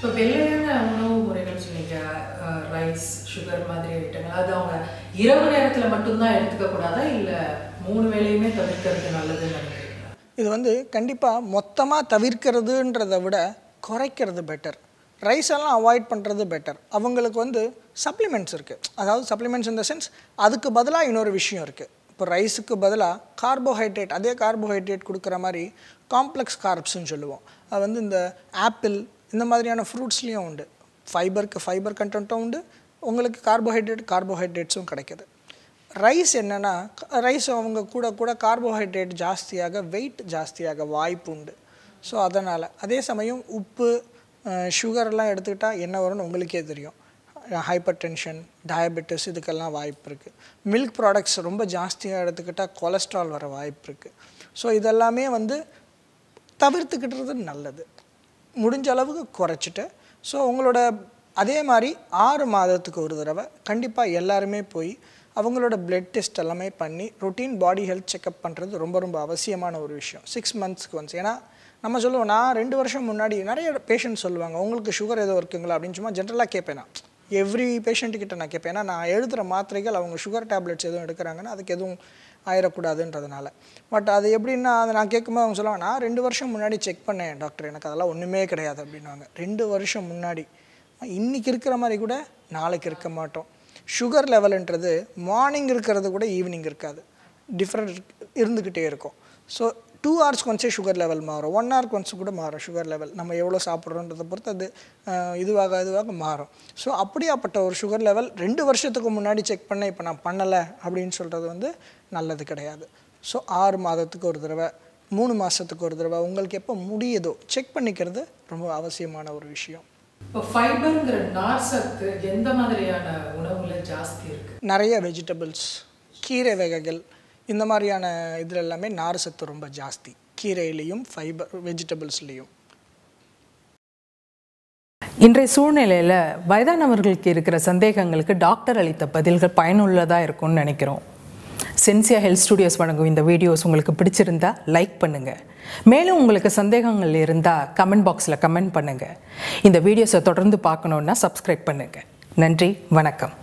இப்போ வெள்ளையான உணவு முறைகள் சொன்னீங்க ரைஸ் சுகர் மாதிரி ஐட்டங்கள் அது அவங்க இரவு நேரத்தில் மட்டும்தான் எடுத்துக்க கூடாதா இல்லை மூணு வேலையுமே தவிர்க்கிறது நல்லதுன்னு இது வந்து கண்டிப்பாக மொத்தமாக தவிர்க்கிறதுன்றத விட குறைக்கிறது பெட்டர் ரைஸ் எல்லாம் அவாய்ட் பண்ணுறது பெட்டர் அவங்களுக்கு வந்து சப்ளிமெண்ட்ஸ் இருக்குது அதாவது சப்ளிமெண்ட்ஸ் இன் த சென்ஸ் அதுக்கு பதிலாக இன்னொரு விஷயம் இருக்குது இப்போ ரைஸுக்கு பதிலாக கார்போஹைட்ரேட் அதே கார்போஹைட்ரேட் கொடுக்குற மாதிரி காம்ப்ளெக்ஸ் கார்ப்ஸ்ன்னு சொல்லுவோம் அது வந்து இந்த ஆப்பிள் இந்த மாதிரியான ஃப்ரூட்ஸ்லேயும் உண்டு ஃபைபருக்கு ஃபைபர் கண்டென்ட்டும் உண்டு உங்களுக்கு கார்போஹைட்ரேட் கார்போஹைட்ரேட்ஸும் கிடைக்கிது ரைஸ் என்னென்னா ரைஸ் அவங்க கூட கூட கார்போஹைட்ரேட் ஜாஸ்தியாக வெயிட் ஜாஸ்தியாக வாய்ப்பு உண்டு ஸோ அதனால் அதே சமயம் உப்பு சுகர்லாம் எடுத்துக்கிட்டால் என்ன வரும்னு உங்களுக்கே தெரியும் ஹைப்பர் டென்ஷன் டயபெட்டிஸ் இதுக்கெல்லாம் வாய்ப்பு இருக்குது மில்க் ப்ராடக்ட்ஸ் ரொம்ப ஜாஸ்தியாக எடுத்துக்கிட்டால் கொலஸ்ட்ரால் வர வாய்ப்பு இருக்குது ஸோ இதெல்லாமே வந்து தவிர்த்துக்கிட்டுறது நல்லது முடிஞ்ச அளவுக்கு குறைச்சிட்டு ஸோ உங்களோட அதே மாதிரி ஆறு மாதத்துக்கு ஒரு தடவை கண்டிப்பாக எல்லாருமே போய் அவங்களோட பிளட் டெஸ்ட் எல்லாமே பண்ணி ரொட்டீன் பாடி ஹெல்த் செக்அப் பண்ணுறது ரொம்ப ரொம்ப அவசியமான ஒரு விஷயம் சிக்ஸ் மந்த்ஸ்க்கு ஒன்ஸ் ஏன்னா நம்ம சொல்லுவோம் நான் ரெண்டு வருஷம் முன்னாடி நிறைய பேஷண்ட் சொல்லுவாங்க உங்களுக்கு சுகர் ஏதோ இருக்குங்களா அப்படின்னு சும்மா ஜென்ரலாக கேட்பேன் நான் எவ்ரி பேஷண்ட்டுக்கிட்ட நான் கேட்பேன் ஏன்னா நான் எழுதுகிற மாத்திரைகள் அவங்க சுகர் டேப்லெட்ஸ் எதுவும் எடுக்கிறாங்கன்னா அதுக்கு எதுவும் ஆயிடக்கூடாதுன்றதுனால பட் அது எப்படின்னா அதை நான் கேட்கும்போது அவங்க சொல்லுவாங்க நான் ரெண்டு வருஷம் முன்னாடி செக் பண்ணேன் டாக்டர் எனக்கு அதெல்லாம் ஒன்றுமே கிடையாது அப்படின்னாங்க ரெண்டு வருஷம் முன்னாடி இன்றைக்கி இருக்கிற மாதிரி கூட நாளைக்கு இருக்க மாட்டோம் சுகர் லெவலுன்றது மார்னிங் இருக்கிறது கூட ஈவினிங் இருக்காது டிஃப்ரெண்ட் இருந்துக்கிட்டே இருக்கும் ஸோ டூ ஹவர்ஸ்க்கு ஒன்ஸே சுகர் லெவல் மாறும் ஒன் ஹவருக்கு ஒன்ஸ் கூட மாறும் சுகர் லெவல் நம்ம எவ்வளோ சாப்பிட்றோன்றதை பொறுத்து அது இதுவாக இதுவாக மாறும் ஸோ அப்படியாப்பட்ட ஒரு சுகர் லெவல் ரெண்டு வருஷத்துக்கு முன்னாடி செக் பண்ண இப்போ நான் பண்ணலை அப்படின்னு சொல்கிறது வந்து நல்லது கிடையாது ஸோ ஆறு மாதத்துக்கு ஒரு தடவை மூணு மாதத்துக்கு ஒரு தடவை உங்களுக்கு எப்போ முடியுதோ செக் பண்ணிக்கிறது ரொம்ப அவசியமான ஒரு விஷயம் எந்த மாதிரியான உணவுல ஜாஸ்தி நிறைய வெஜிடபிள்ஸ் கீரை வகைகள் இந்த மாதிரியான இதில் எல்லாமே நார் சத்து ரொம்ப ஜாஸ்தி கீரையிலையும் ஃபைபர் வெஜிடபிள்ஸ்லேயும் இன்றைய சூழ்நிலையில் வயதானவர்களுக்கு இருக்கிற சந்தேகங்களுக்கு டாக்டர் அளித்த பதில்கள் பயனுள்ளதாக இருக்கும்னு நினைக்கிறோம் சென்சியா ஹெல்த் ஸ்டுடியோஸ் வழங்கும் இந்த வீடியோஸ் உங்களுக்கு பிடிச்சிருந்தா லைக் பண்ணுங்கள் மேலும் உங்களுக்கு சந்தேகங்கள் இருந்தால் கமெண்ட் பாக்ஸில் கமெண்ட் பண்ணுங்கள் இந்த வீடியோஸை தொடர்ந்து பார்க்கணுன்னா சப்ஸ்கிரைப் பண்ணுங்கள் நன்றி வணக்கம்